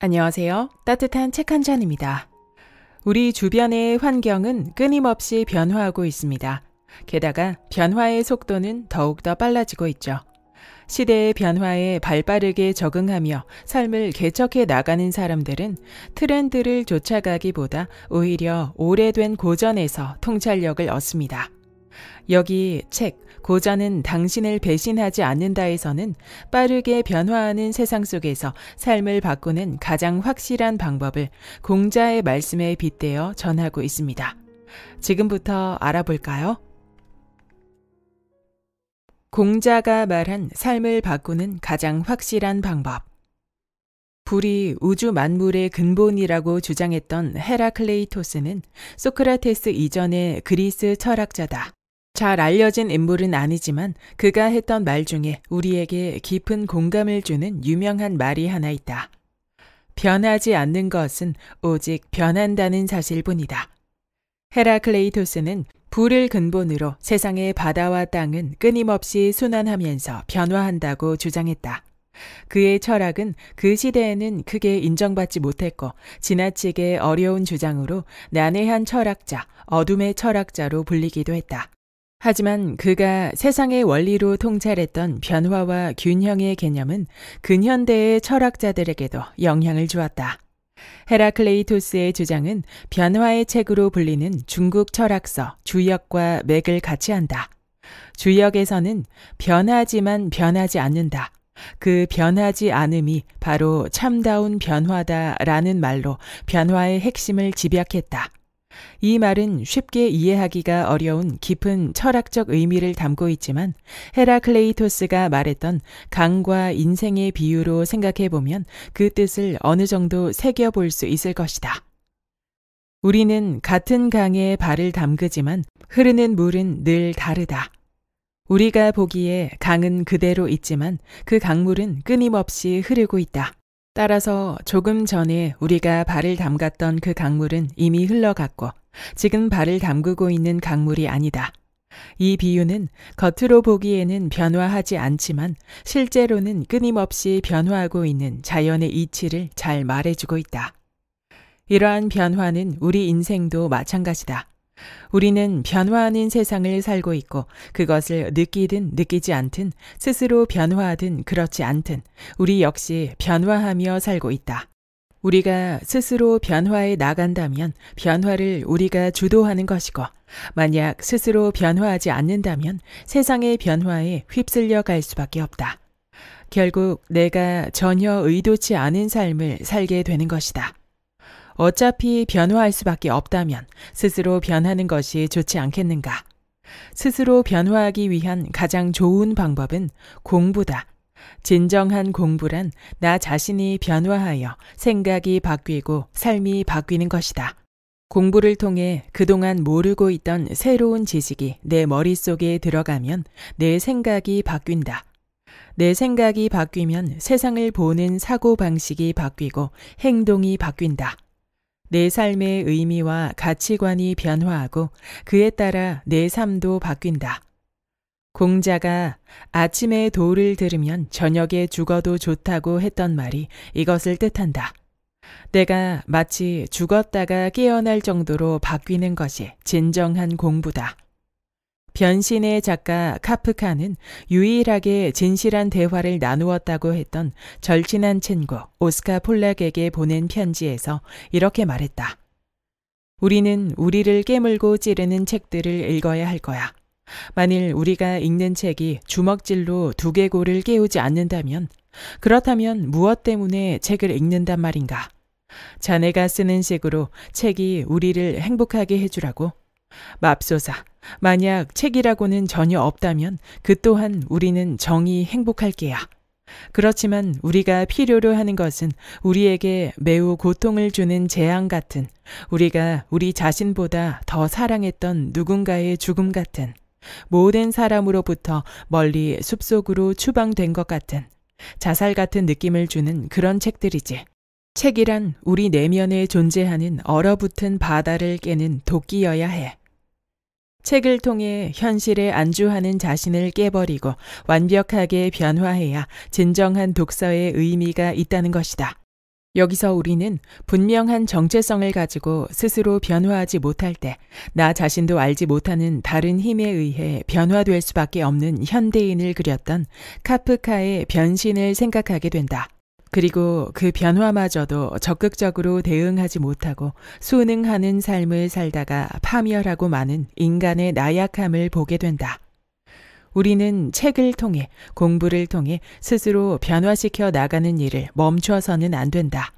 안녕하세요. 따뜻한 책 한 잔입니다. 우리 주변의 환경은 끊임없이 변화하고 있습니다. 게다가 변화의 속도는 더욱더 빨라지고 있죠. 시대의 변화에 발 빠르게 적응하며 삶을 개척해 나가는 사람들은 트렌드를 쫓아가기보다 오히려 오래된 고전에서 통찰력을 얻습니다. 여기 책, 고전은 당신을 배신하지 않는다에서는 빠르게 변화하는 세상 속에서 삶을 바꾸는 가장 확실한 방법을 공자의 말씀에 빗대어 전하고 있습니다. 지금부터 알아볼까요? 공자가 말한 삶을 바꾸는 가장 확실한 방법. 불이 우주 만물의 근본이라고 주장했던 헤라클레이토스는 소크라테스 이전의 그리스 철학자다. 잘 알려진 인물은 아니지만 그가 했던 말 중에 우리에게 깊은 공감을 주는 유명한 말이 하나 있다. 변하지 않는 것은 오직 변한다는 사실뿐이다. 헤라클레이토스는 불을 근본으로 세상의 바다와 땅은 끊임없이 순환하면서 변화한다고 주장했다. 그의 철학은 그 시대에는 크게 인정받지 못했고 지나치게 어려운 주장으로 난해한 철학자, 어둠의 철학자로 불리기도 했다. 하지만 그가 세상의 원리로 통찰했던 변화와 균형의 개념은 근현대의 철학자들에게도 영향을 주었다. 헤라클레이토스의 주장은 변화의 책으로 불리는 중국 철학서 주역과 맥을 같이 한다. 주역에서는 변하지만 변하지 않는다. 그 변하지 않음이 바로 참다운 변화다라는 말로 변화의 핵심을 집약했다. 이 말은 쉽게 이해하기가 어려운 깊은 철학적 의미를 담고 있지만 헤라클레이토스가 말했던 강과 인생의 비유로 생각해 보면 그 뜻을 어느 정도 새겨 볼 수 있을 것이다. 우리는 같은 강에 발을 담그지만 흐르는 물은 늘 다르다. 우리가 보기에 강은 그대로 있지만 그 강물은 끊임없이 흐르고 있다. 따라서 조금 전에 우리가 발을 담갔던 그 강물은 이미 흘러갔고 지금 발을 담그고 있는 강물이 아니다. 이 비유는 겉으로 보기에는 변화하지 않지만 실제로는 끊임없이 변화하고 있는 자연의 이치를 잘 말해주고 있다. 이러한 변화는 우리 인생도 마찬가지다. 우리는 변화 아닌 세상을 살고 있고 그것을 느끼든 느끼지 않든 스스로 변화하든 그렇지 않든 우리 역시 변화하며 살고 있다. 우리가 스스로 변화해 나간다면 변화를 우리가 주도하는 것이고 만약 스스로 변화하지 않는다면 세상의 변화에 휩쓸려 갈 수밖에 없다. 결국 내가 전혀 의도치 않은 삶을 살게 되는 것이다. 어차피 변화할 수밖에 없다면 스스로 변하는 것이 좋지 않겠는가? 스스로 변화하기 위한 가장 좋은 방법은 공부다. 진정한 공부란 나 자신이 변화하여 생각이 바뀌고 삶이 바뀌는 것이다. 공부를 통해 그동안 모르고 있던 새로운 지식이 내 머릿속에 들어가면 내 생각이 바뀐다. 내 생각이 바뀌면 세상을 보는 사고방식이 바뀌고 행동이 바뀐다. 내 삶의 의미와 가치관이 변화하고 그에 따라 내 삶도 바뀐다. 공자가 아침에 돌을 들으면 저녁에 죽어도 좋다고 했던 말이 이것을 뜻한다. 내가 마치 죽었다가 깨어날 정도로 바뀌는 것이 진정한 공부다. 변신의 작가 카프카는 유일하게 진실한 대화를 나누었다고 했던 절친한 친구 오스카 폴락에게 보낸 편지에서 이렇게 말했다. 우리는 우리를 깨물고 찌르는 책들을 읽어야 할 거야. 만일 우리가 읽는 책이 주먹질로 두개골을 깨우지 않는다면, 그렇다면 무엇 때문에 책을 읽는단 말인가? 자네가 쓰는 식으로 책이 우리를 행복하게 해주라고? 맙소사, 만약 책이라고는 전혀 없다면 그 또한 우리는 정이 행복할게야. 그렇지만 우리가 필요로 하는 것은 우리에게 매우 고통을 주는 재앙 같은 우리가 우리 자신보다 더 사랑했던 누군가의 죽음 같은 모든 사람으로부터 멀리 숲속으로 추방된 것 같은 자살 같은 느낌을 주는 그런 책들이지. 책이란 우리 내면에 존재하는 얼어붙은 바다를 깨는 도끼여야 해. 책을 통해 현실에 안주하는 자신을 깨버리고 완벽하게 변화해야 진정한 독서의 의미가 있다는 것이다. 여기서 우리는 분명한 정체성을 가지고 스스로 변화하지 못할 때 나 자신도 알지 못하는 다른 힘에 의해 변화될 수밖에 없는 현대인을 그렸던 카프카의 변신을 생각하게 된다. 그리고 그 변화마저도 적극적으로 대응하지 못하고 순응하는 삶을 살다가 파멸하고 마는 인간의 나약함을 보게 된다. 우리는 책을 통해 공부를 통해 스스로 변화시켜 나가는 일을 멈춰서는 안 된다.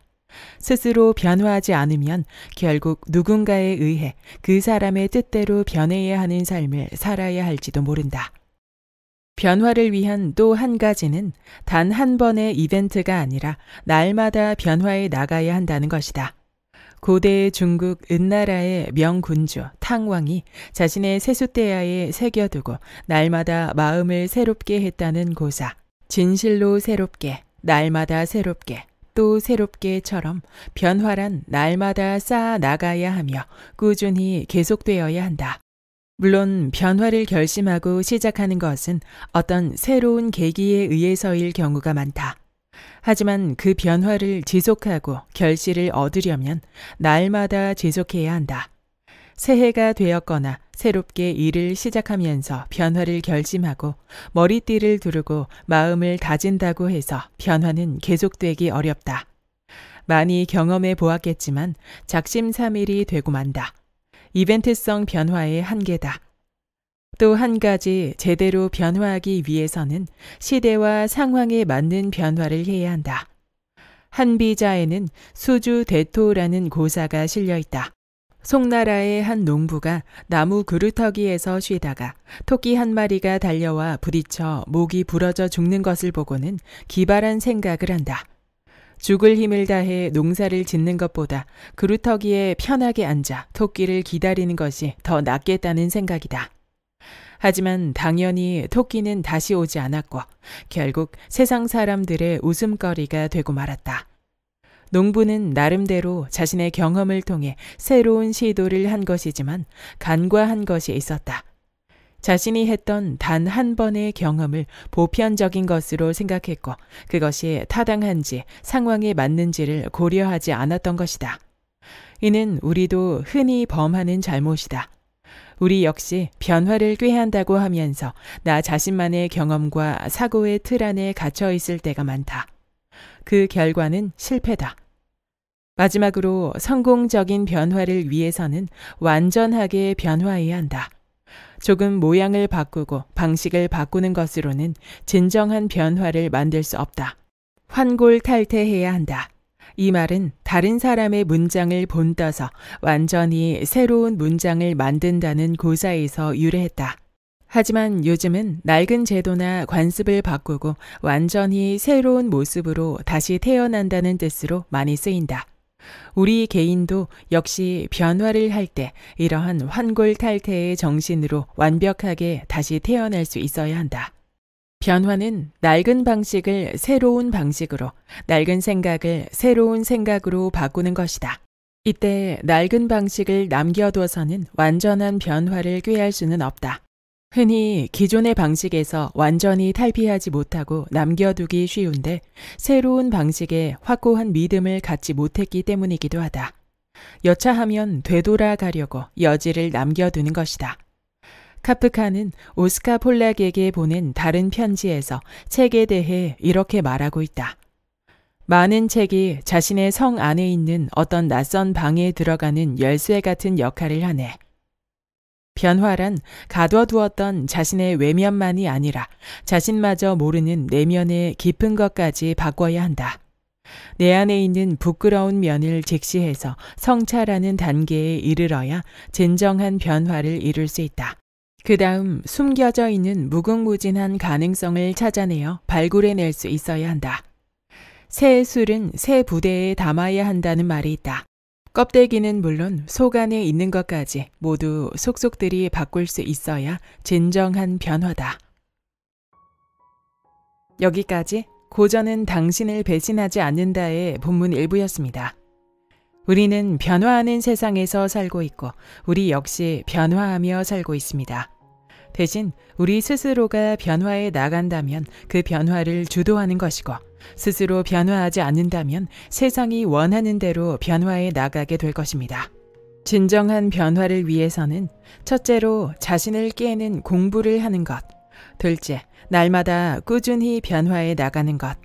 스스로 변화하지 않으면 결국 누군가에 의해 그 사람의 뜻대로 변해야 하는 삶을 살아야 할지도 모른다. 변화를 위한 또 한 가지는 단 한 번의 이벤트가 아니라 날마다 변화에 나가야 한다는 것이다. 고대 중국 은나라의 명군주 탕왕이 자신의 세숫대야에 새겨두고 날마다 마음을 새롭게 했다는 고사. 진실로 새롭게, 날마다 새롭게, 또 새롭게처럼 변화란 날마다 쌓아 나가야 하며 꾸준히 계속되어야 한다. 물론 변화를 결심하고 시작하는 것은 어떤 새로운 계기에 의해서일 경우가 많다. 하지만 그 변화를 지속하고 결실을 얻으려면 날마다 지속해야 한다. 새해가 되었거나 새롭게 일을 시작하면서 변화를 결심하고 머리띠를 두르고 마음을 다진다고 해서 변화는 계속되기 어렵다. 많이 경험해 보았겠지만 작심삼일이 되고 만다. 이벤트성 변화의 한계다. 또 한 가지 제대로 변화하기 위해서는 시대와 상황에 맞는 변화를 해야 한다. 한비자에는 수주 대토라는 고사가 실려 있다. 송나라의 한 농부가 나무 그루터기에서 쉬다가 토끼 한 마리가 달려와 부딪혀 목이 부러져 죽는 것을 보고는 기발한 생각을 한다. 죽을 힘을 다해 농사를 짓는 것보다 그루터기에 편하게 앉아 토끼를 기다리는 것이 더 낫겠다는 생각이다. 하지만 당연히 토끼는 다시 오지 않았고 결국 세상 사람들의 웃음거리가 되고 말았다. 농부는 나름대로 자신의 경험을 통해 새로운 시도를 한 것이지만 간과한 것이 있었다. 자신이 했던 단 한 번의 경험을 보편적인 것으로 생각했고 그것이 타당한지 상황에 맞는지를 고려하지 않았던 것이다. 이는 우리도 흔히 범하는 잘못이다. 우리 역시 변화를 꾀한다고 하면서 나 자신만의 경험과 사고의 틀 안에 갇혀 있을 때가 많다. 그 결과는 실패다. 마지막으로 성공적인 변화를 위해서는 완전하게 변화해야 한다. 조금 모양을 바꾸고 방식을 바꾸는 것으로는 진정한 변화를 만들 수 없다. 환골 탈태해야 한다. 이 말은 다른 사람의 문장을 본떠서 완전히 새로운 문장을 만든다는 고사에서 유래했다. 하지만 요즘은 낡은 제도나 관습을 바꾸고 완전히 새로운 모습으로 다시 태어난다는 뜻으로 많이 쓰인다. 우리 개인도 역시 변화를 할 때 이러한 환골탈태의 정신으로 완벽하게 다시 태어날 수 있어야 한다. 변화는 낡은 방식을 새로운 방식으로, 낡은 생각을 새로운 생각으로 바꾸는 것이다. 이때 낡은 방식을 남겨둬서는 완전한 변화를 꾀할 수는 없다. 흔히 기존의 방식에서 완전히 탈피하지 못하고 남겨두기 쉬운데 새로운 방식에 확고한 믿음을 갖지 못했기 때문이기도 하다. 여차하면 되돌아가려고 여지를 남겨두는 것이다. 카프카는 오스카 폴락에게 보낸 다른 편지에서 책에 대해 이렇게 말하고 있다. 많은 책이 자신의 성 안에 있는 어떤 낯선 방에 들어가는 열쇠 같은 역할을 하네. 변화란 가둬두었던 자신의 외면만이 아니라 자신마저 모르는 내면의 깊은 것까지 바꿔야 한다. 내 안에 있는 부끄러운 면을 직시해서 성찰하는 단계에 이르러야 진정한 변화를 이룰 수 있다. 그 다음 숨겨져 있는 무궁무진한 가능성을 찾아내어 발굴해낼 수 있어야 한다. 새 술은 새 부대에 담아야 한다는 말이 있다. 껍데기는 물론 속 안에 있는 것까지 모두 속속들이 바꿀 수 있어야 진정한 변화다. 여기까지 고전은 당신을 배신하지 않는다의 본문 일부였습니다. 우리는 변화하는 세상에서 살고 있고 우리 역시 변화하며 살고 있습니다. 대신 우리 스스로가 변화에 나간다면 그 변화를 주도하는 것이고 스스로 변화하지 않는다면 세상이 원하는 대로 변화해 나가게 될 것입니다. 진정한 변화를 위해서는 첫째로 자신을 깨는 공부를 하는 것, 둘째, 날마다 꾸준히 변화해 나가는 것,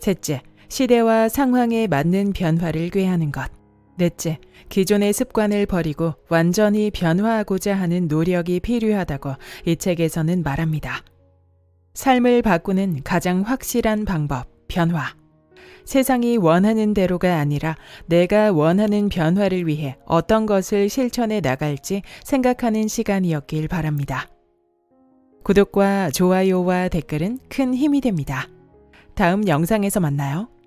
셋째, 시대와 상황에 맞는 변화를 꾀하는 것, 넷째, 기존의 습관을 버리고 완전히 변화하고자 하는 노력이 필요하다고 이 책에서는 말합니다. 삶을 바꾸는 가장 확실한 방법. 변화. 세상이 원하는 대로가 아니라 내가 원하는 변화를 위해 어떤 것을 실천해 나갈지 생각하는 시간이었길 바랍니다. 구독과 좋아요와 댓글은 큰 힘이 됩니다. 다음 영상에서 만나요.